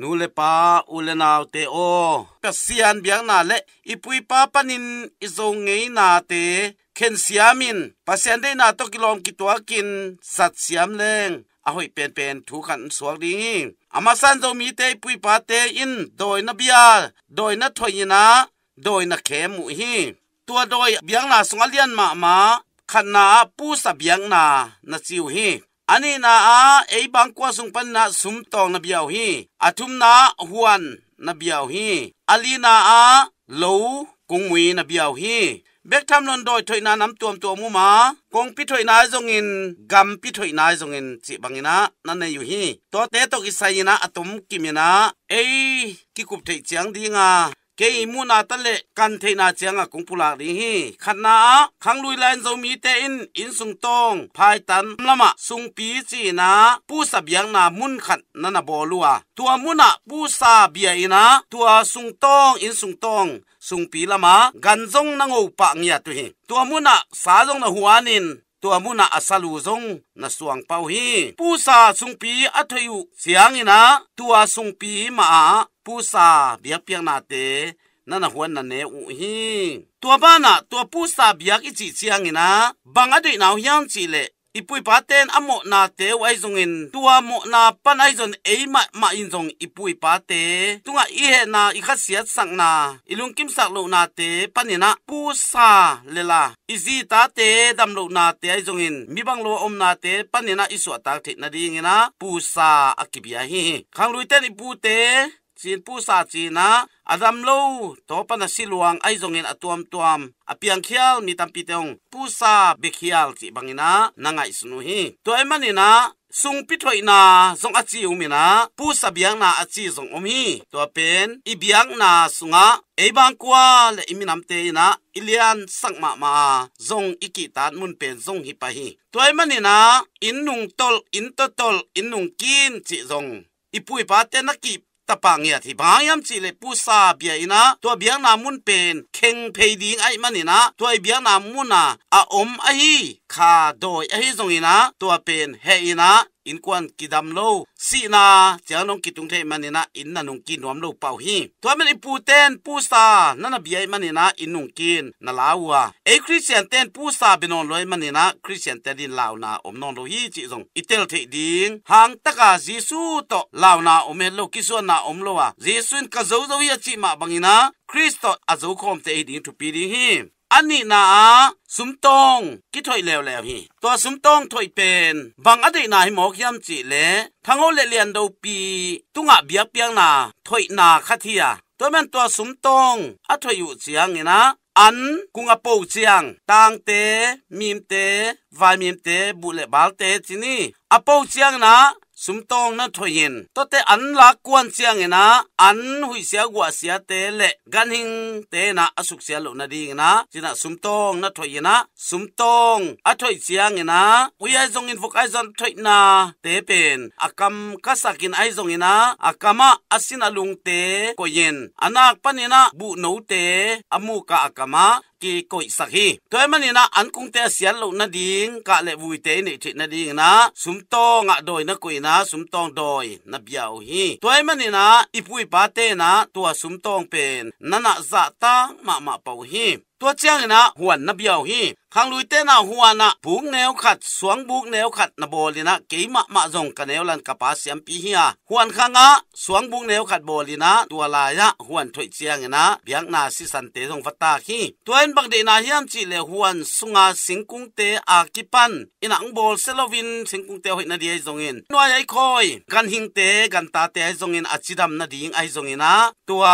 นูเลปาอุเลนาวเตอเปเซียนเบียงนาเลอีปุยปาปนินอิซงเงนาเตเคนเซียมินปาเซียนได้นาตกิโลมกิตัวกินสัตเสียมแรงอหอยเป็นเป็นทูกันสวกดีอมาสันจซมีเตปุยปาเตอิน โดยนบียโดยนทอยนาโดยนเขมุฮี ตัวโดยเบียงนาสงเลียนมามาขนาปูสเบียงนานาซิวฮี ani na a ei bang kwa sung pan na sum tong na biao hi athum na huan na biao hi ali na a lo kung mui na biao hi bek tham lon doi thoi na nam tuam tuam mu ma kong pi thoi na zong in gam pi thoi na zong in chi bangina na ne yu hi to te to ki sai na atum kimina ei ki kup thei chiang nga ke imu na tale kan the na changa kungpula đi, hi khana khanglui lan zo mi te in in sung tong phai tan lâm lama sung pi chi na pu sa biang na mun khan na na bolua tua muna pu sa bia à, tua sung tong in sung tong sung pi lâm lama gan zong na ngo pa ngia tu hi tua muna à sa zong na huanin tua muna asalu zong na suang pau hi pu sa sung pi athayu siang à, tua sung pi ma ปูซาเบียกเปียงนาเตนั่นหัวนั่นเนอุหิตัวบ้านน่ะตัวปูซาเบียกอิจิเชียงอินะบางอดีตนาวยังจีเลอีปุยปาเตนอโมนาเตวไอซงอินตัวโมนาปันไอซนเอมามาอินซงอีปุยปาเตตุงอีเฮนาอีขัดเสียสังนาอีลุงกิมสักลูนาเตปันนะปูซาเลลาอีซีตาเตดำลูนาเตไอซงอินมีบังโลอมนาเตปันนะอีสวตาเทนาดีงินะปูซาอักิบยาฮีขังลุยเตนอีปูเต chin pu sa chi na adam lo to pa na siluang ai zongin atuam tuam apiang khial mi tampi teong pu sa be khial chi bangina nangai sunu hi to ai manina sung pithloi na zong achi umina pu sa biang na achi zong omi to pen i biang na sunga ei bang kwa le iminam te na ilian sang ma ma zong iki tan mun pen zong hi pa hi toy na in nung tol in to tol in nung kin chi zong ipui pa te na ki ตะปางเนี่ยที่บางยามจีเลยปูซาเบียนะตัวเบียงนามุนเป็นเข่งเพดิงไอ้มันนี่นะตัวเบียงนามุนนะอาอมไอ้ขาโดยไอ้ทรงนะตัวเป็นเฮนะ in kwan kidam lo si na chang nong ki tung the man na in na nong ki nom lo pau hi to man pu ten pu sa na na biai man na in nong kin na lawa e christian ten pu sa binon loi man na christian ten din law na om non lo hi chi zong itel the ding hang taka jisu to law na om lo ki so na om lo wa jisun ka zo zo hi chi ma bangina kristo azo khom te ding tu pi ding hi อันนี้นาสุมตองกิถอยเลวแล้วฮีตัวสุมตองถอยเป็นบางอดีนาให้มอกยำจีเลทั้งโอเลเลียนดูปีตุงอะเบียเปียงนาถอยนาคาเทียตัวแมันตัวสุมตองอัถอยอยู่เสียงงนะอันกุงอปูเจียงตางเตมีมเตวายมีมเตบุเลบาลเตจินี่อปูเจียงนะ sum tong na thoyin to te an la kwan chiang ena an hui sia gwa sia te le gan hing te na asuk sia lo na ding na china sum tong na thoyina sum tong a thoi chiang ena ui ai zong in fuk ai zon thoi na te pen akam kasakin ai zong ina akama asina lung te koyin anak panina bu no te amu ka akama ki koi sakhi toy mani na an kung te sian lo na ding ka le vui te ni thi na ding na sum to nga doi na koi na sum tong doi na biao hi toy mani na ipui pa te na tua sum tong pen na na za ta ma ma pau hi ตัวเจ้างนะหวนนับเบียวฮีขังลุยเต้นาหัวนะบุกแนวขัดสวงบุกแนวขัดนโบลินะเกี่มะมะจงกันแนวลันกะปาเสียมปีเฮียหวนขังอ่ะสวงบุกแนวขัดโบลินะตัวลายะหวนถวยเจียงนะเบียงนาสิสันเตจงฟัตตาฮีตัวเอ็นบักเดนาเฮียมจีเลหวนสุงาสิงกุงเตอากิปันอินังโบลเซลวินสิงกุงเตหินาดีไอจงเงินนัวไอคอยกันหิงเตกันตาเตไอจงเงินอจิดัมนาดิงไอจงเงินนะตัว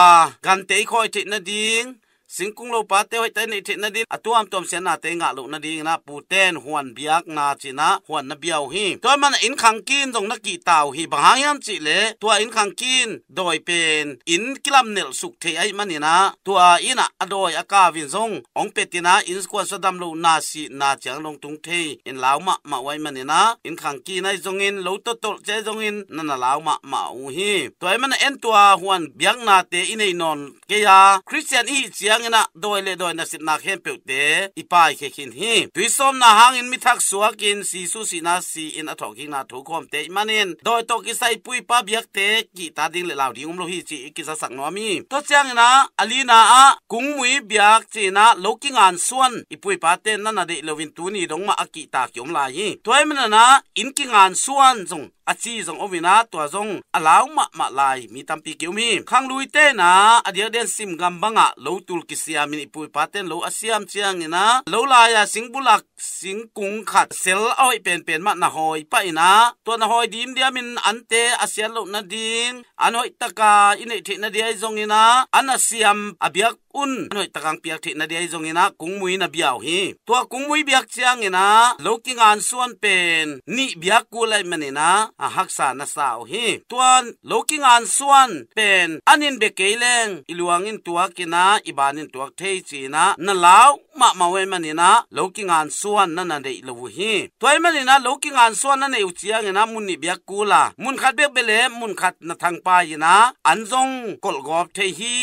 กันเตคอยเจนาดิง singkung lo pa te hoi te ni thi na din atuam tom sen na te nga lo na ding na pu ten huan biak na china huan na biau hi to man in khang kin dong na ki tau hi bang yam chi le tua in khang kin doi pen in kilam nel suk the ai manina tua ina adoi aka vin zong ong petina in squad sadam lo na si na chang long tung the in lao ma ma wai manina in khang ki nai zong in lo to to, che zong in na na lao ma ma u hi toy man en tua huan biak na te inei non ke ya christian i chiang hangena doile doina sitna khem peute ipai khe khin hi tuisom na hangin mi thak suakin si su si na si in athoking na thu khom te manin doi to ki sai pui pa biak te ki ta ding le law ding um lo hi chi ki sa sak no mi to chang na alina a kung mui biak chi na loking an suan ipui pa te na na de lovin tu ni dong ma aki ta kyom la hi toy na in ki ngan suan jong achi zong ovina to zong alaw ma ma lai mi tampi kiu mi khang lui te na adia den sim gam banga lo tul ki siam ni pui paten lo asiam chiang ina lo la ya sing bulak sing kung khat sel oi pen pen ma na hoi pa ina to na hoi dim dia min ante asian lo na din an hoi taka ine the na dia zong ina an asiam abiak un noi takang piak thi na dei zong ina kungmui na biaw hi to kungmui biak chiang ina loking an suan pen ni biak ku lai manina a haksa na sao hi tuan loking an suan pen anin be keleng iluangin tua kina ibanin tuak thei china na lao ma mawe manina loking an suan na na dei lo hi toy manina loking an suan na nei chiang ina mun ni biak ku la mun khat bek bele mun khat na thang pa ina anjong kolgop thei hi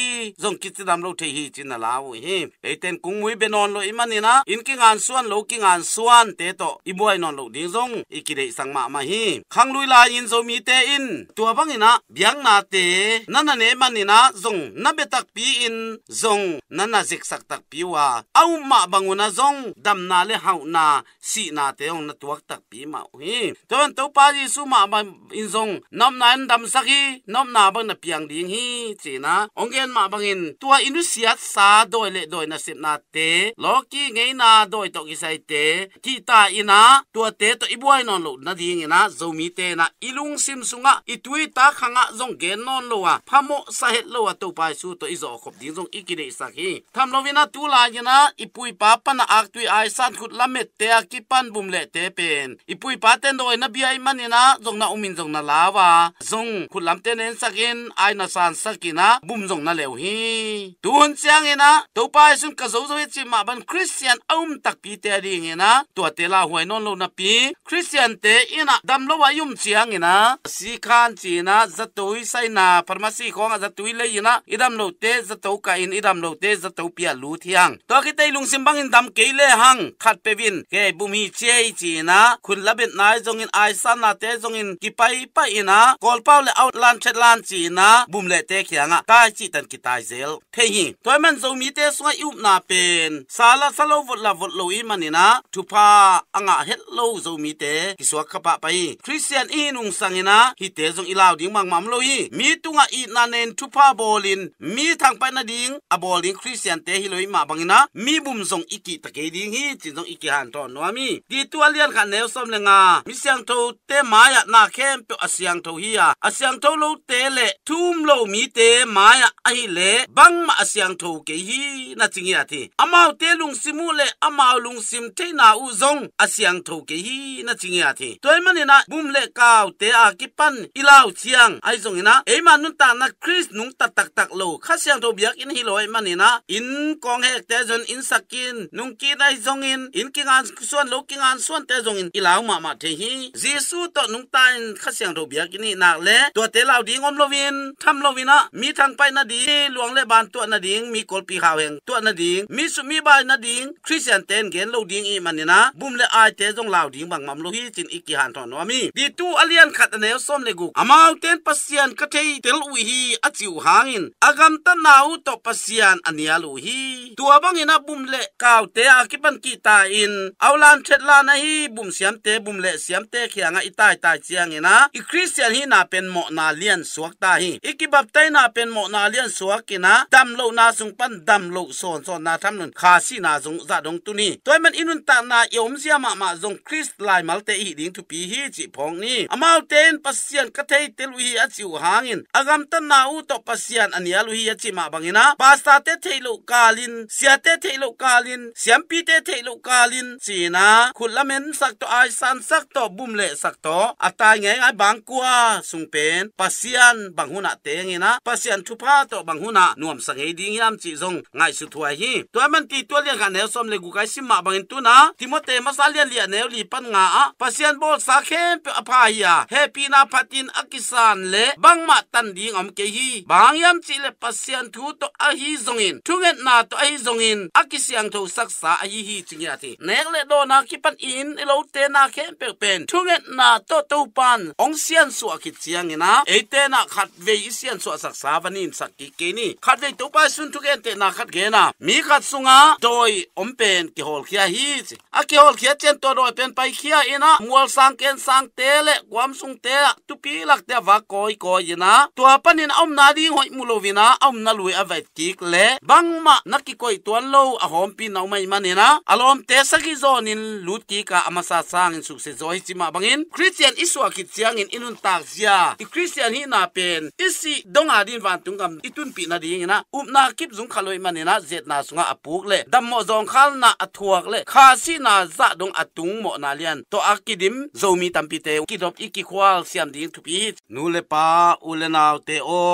jong kitidam lo thei hi chin la u hi eiten kung mui benon lo imani na in ki ngan suan lo ki ngan suan te to i boy non lo ding zong i ki dei sang ma ma hi khang lui la in zo mi te in tua bang ina biang na te na na ne mani na zong na betak pi in zong na na zik sak tak pi wa au ma banguna zong dam na le hau na si na te ong na tuak tak pi ma hi ton to pa ji su ma ma in zong nom na dam saki nom na bang na piang ding hi chi na ong gen ma bang in tua inusia yat sa doi le doi na sip na te loki ngei na doi to ki sai te ti ta ina tua te to ibuai non lo na ding ina zomi te na ilung sim sunga itui ta khanga zong ge non lo wa phamo sa het lo wa to pai su to izo khop ding zong ikine isa ki tham lo vina tu la ina ipui pa pa na ak tui ai san khut la met te ki pan bum le te pen ipui pa ten doi na bi ai man ina zong na umin zong na lawa zong khut lam te nen sakin ai na san sakina bum zong na lew hi tun chiang ena to pa sun ka zo zo chi ma ban christian aum tak pi te ri ngena to te la huai non lo na pi christian te ina dam lo wa yum chiang ena si khan chi na zatoi sai na pharmacy khong zatoi le ina idam lo te zato ka in idam lo te zato pia lu thiang to ki te lung sim bang in dam ke le hang khat pe win ke bum hi chei chi na khun labet nai zong in ai san na te zong in ki pai pa ina kol pau le out lan chet lan chi na bum le te khianga tai chi tan ki tai zel the hi วมันจมีเตสวยุบนาเป็นสาลาสโลวดลาวดโลอีมันนี่นะทุพาอง่ะเฮ็ดโลจมีเตกิสวกขปะไปคริสเตียนอีนุงสังนะฮิเตจงอีลาวดิ้งมังมัมโลอีมีตุงอีนาเนนทุพาบอลินมีทางไปนาดิ้งอบอลินคริสเตียนเตฮิโลอีมาบังนะมีบุมส่งอีกิตะเกดิ้งฮีจินส่งอีกิฮันตอนนัวมีดีตัวเลียนขันแนวสมเลงามีเสียงโตเตมายะนาเข้มเปียอเสียงโตฮีอาเสียงโตโลเตเลทูมโลมีเตมายะอหิเลบังมาเสียงทูเกฮีนัาจิงยาทีอามาเตลุงซิมูเลอามาลุงซิมเทนาอูซงอาเซียงทูเกฮีนัาจิงยาทีตัวเอมันนี่นะบุ้มเลก่าเตอากิปันอีลาวเซียงไอซงนน่ะเอ็มันนุนตานักคริสนุงตักตักตักโลข้าเซียงทูเบียกอินฮิโลเอ็มันนี่นะอินกองเฮกเตจนอินสักกินนุงกีไดซงอินอินกิงานส่วนโลกิงานส่วนเตจงอินอีลาวมามาเทฮีเยสูตอนุงตานข้าเซียงทูเบียกนี่นักเลตัวเตลาดีงอมโลวินทำโลวินะมีทางไปนาดีหลวงเลบานตัวนาดีงมีกอลปีขาวแห่งตัวนาดิงมีสุมีใบนาดิงคริสเตียนเตนเกนโลดิงอีมันนี่นะบุมเลอไอเตจงลาวดิงบังมัมโลฮีจินอีกิหันทอนวามีดีตูอเลียนขัดแนวส้มเลกุกอามาเตนปัสเซียนกะเทยเตลุยฮีอัจิวหางินอากัมตันนาวตอปัสเซียนอเนียลุฮีตัวบังอินาบุมเลกาวเตอาคิปันกีตาอินเอาลานเช็ดลานะฮีบุมเสียมเตบุมเลเสียมเตเขียงอีตายตายเจียงอินะอีคริสเตียนฮีนาเป็นหมอนาเลียนสวกตาฮีอีกิบับเตนาเป็นหมอนาเลียนสวกกินะดำโลนาสุงปันดำโลโซนโซนนาทำนุนคาซีนาุงจะดงตุนีตัวมันอินุนตานาเอยมเสียมามาุงคริสไลมัลเตอีดิงทุปีฮีจิพองนี่อามาเตนปัสเซียนกะเทยเตลุฮีอจิวหางินอากำตันนาอูตอปัสเซียนอันยาลุฮีอจิมาบังินะปาสตาเตเทโลกาลินเสียเตเทโลกาลินเสียมปีเตเทโลกาลินสีนาขุลละเมนสักตอไอซันสักตอบุมเลสักตออัตายไงไอบางกัวสุงเป็นปัสเซียนบังหุนาเตงินะปัสเซียนทุพาตอบังหุนานวมสังเฮดิง hiam chi zong ngai su thua hi to man ti to le gan he som le gu kai sim ma bang tu na timote ma sa le le ne li pan nga a pasian bol sa khem pe apha hi a happy na phatin akisan le bang ma tan ding om ke hi bang yam chi le pasian thu to a hi zong in thu nget na to a hi zong in akisiang tho sak sa a hi hi chi ya ti nek le do na ki pan in e lo te na khem pe pen thu nget na to to pan ong sian su a ki chiang ina e te na khat ve sian su sak sa vanin sak ki ke ni khat ve to pa sun hun tu gen te na khat ge na mi khat sunga doi om pen ki hol khia hi a ki hol khia chen to doi pen pai khia ina mual sang ken sang te le kwam sung te tu pi lak te wa koi ko ina tu panin om na ding hoi vi na, om na lui a vai tik le bang ma na ki koi tuan lo a hom pi nau mai manina alom te sagi zon in lut ki ka amasa sang in suk se zoi chima bangin christian iswa ki chiang in inun tak zia i christian hi na pen isi donga din van tungam itun pi na ding ina, up na kip zum khaloi manina zet na sunga apuk le dam mo zong khal na athuak le kha si na za dong atung mo na lian to akidim zomi tampi te kidop iki khwal siam ding thupi nu le pa u le naw te o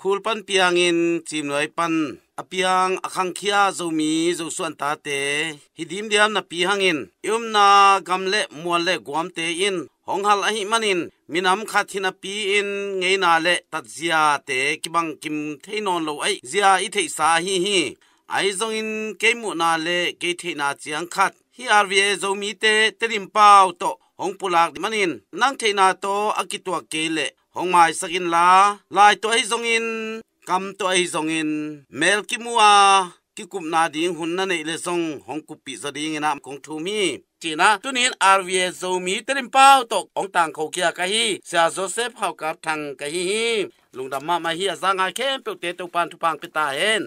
khul pan piangin chim noi pan apiang akhang khia zomi zo suan ta te hidim diam na pi hangin yum na gamle muale guam te in hong hal ahi manin minam kha thina pi in ngei na le tat zia te kibang kim theinon lo ai zia i thei sa hi hi ai zong in ke mu na le ke thei na chiang khat hi arvie zomi te terim pau to hong pulak manin nang thei na to akitwa ke le hong mai sakin la lai to ai zong in kam to ai zong in mel ki mua ki kup na ding hun na nei le zong hong kup pi za ding na kong thu mi china tunin rva zo mi trim pau tok ong tang kho kia ka hi sia joseph hau ka thang ka hi lung dam ma ma hi za nga khem pe te to pan thu pang pi ta hen